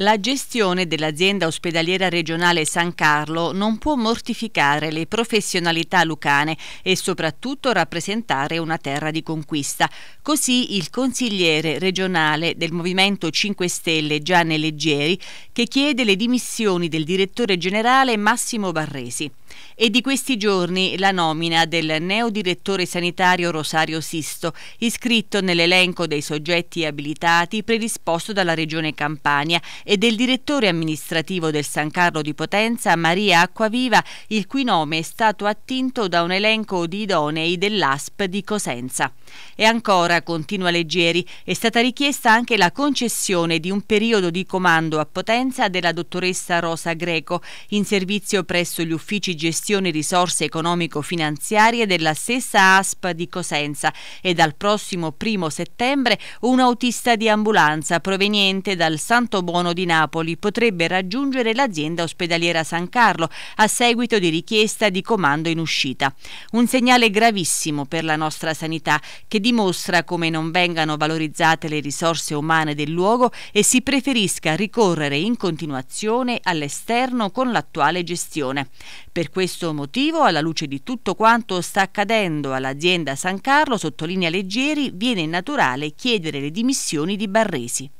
La gestione dell'azienda ospedaliera regionale San Carlo non può mortificare le professionalità lucane e soprattutto rappresentare una terra di conquista. Così il consigliere regionale del Movimento 5 Stelle Gianni Leggeri che chiede le dimissioni del direttore generale Massimo Barresi. E di questi giorni la nomina del neodirettore sanitario Rosario Sisto, iscritto nell'elenco dei soggetti abilitati predisposto dalla Regione Campania e del direttore amministrativo del San Carlo di Potenza, Maria Acquaviva, il cui nome è stato attinto da un elenco di idonei dell'ASP di Cosenza. E ancora, continua Leggeri, è stata richiesta anche la concessione di un periodo di comando a potenza della dottoressa Rosa Greco, in servizio presso gli uffici gestione risorse economico-finanziarie della stessa ASP di Cosenza e dal prossimo primo settembre un autista di ambulanza proveniente dal Santo Buono di Napoli potrebbe raggiungere l'azienda ospedaliera San Carlo a seguito di richiesta di comando in uscita. Un segnale gravissimo per la nostra sanità che dimostra come non vengano valorizzate le risorse umane del luogo e si preferisca ricorrere in continuazione all'esterno con l'attuale gestione. Per questo motivo, alla luce di tutto quanto sta accadendo all'azienda San Carlo, sottolinea Leggeri, viene naturale chiedere le dimissioni di Barresi.